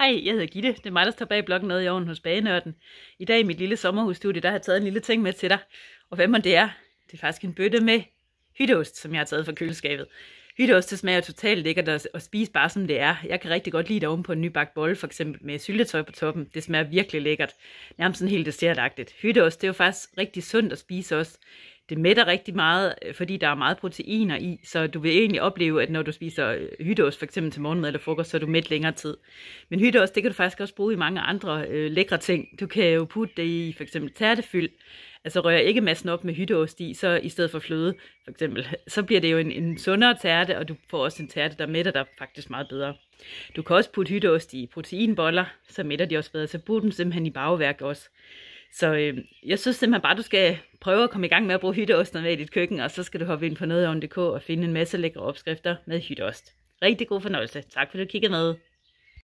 Hej, jeg hedder Gitte. Det er mig, der står bag bloggen noget i ovnen hos Bagenørden. I dag i mit lille sommerhusstudie, der har jeg taget en lille ting med til dig. Og hvad man det er? Det er faktisk en bøtte med hytteost, som jeg har taget fra køleskabet. Hytteost, det smager totalt lækkert at spise bare som det er. Jeg kan rigtig godt lide det oven på en nybagt bolle, for eksempel med syltetøj på toppen. Det smager virkelig lækkert. Nærmest sådan helt dessertagtigt. Hytteost, det er jo faktisk rigtig sundt at spise også det mætter rigtig meget, øh, fordi der er meget proteiner i, så du vil egentlig opleve, at når du spiser øh, hytteost for eksempel til morgenmad eller frokost, så er du mæt længere tid. Men hytteost, det kan du faktisk også bruge i mange andre øh, lækre ting. Du kan jo putte det i for eksempel tærtefyld, altså rører ikke massen op med hytteost i, så i stedet for fløde for eksempel, så bliver det jo en, en sundere tærte, og du får også en tærte, der mætter dig faktisk meget bedre. Du kan også putte hytteost i proteinboller, så mætter de også bedre, så brug dem simpelthen i bagværk også. Så øh, jeg synes simpelthen bare, du skal prøve at komme i gang med at bruge hytteosten med i dit køkken, og så skal du hoppe ind på nogetovn.dk og finde en masse lækre opskrifter med hytteost. Rigtig god fornøjelse. Tak fordi du kiggede med.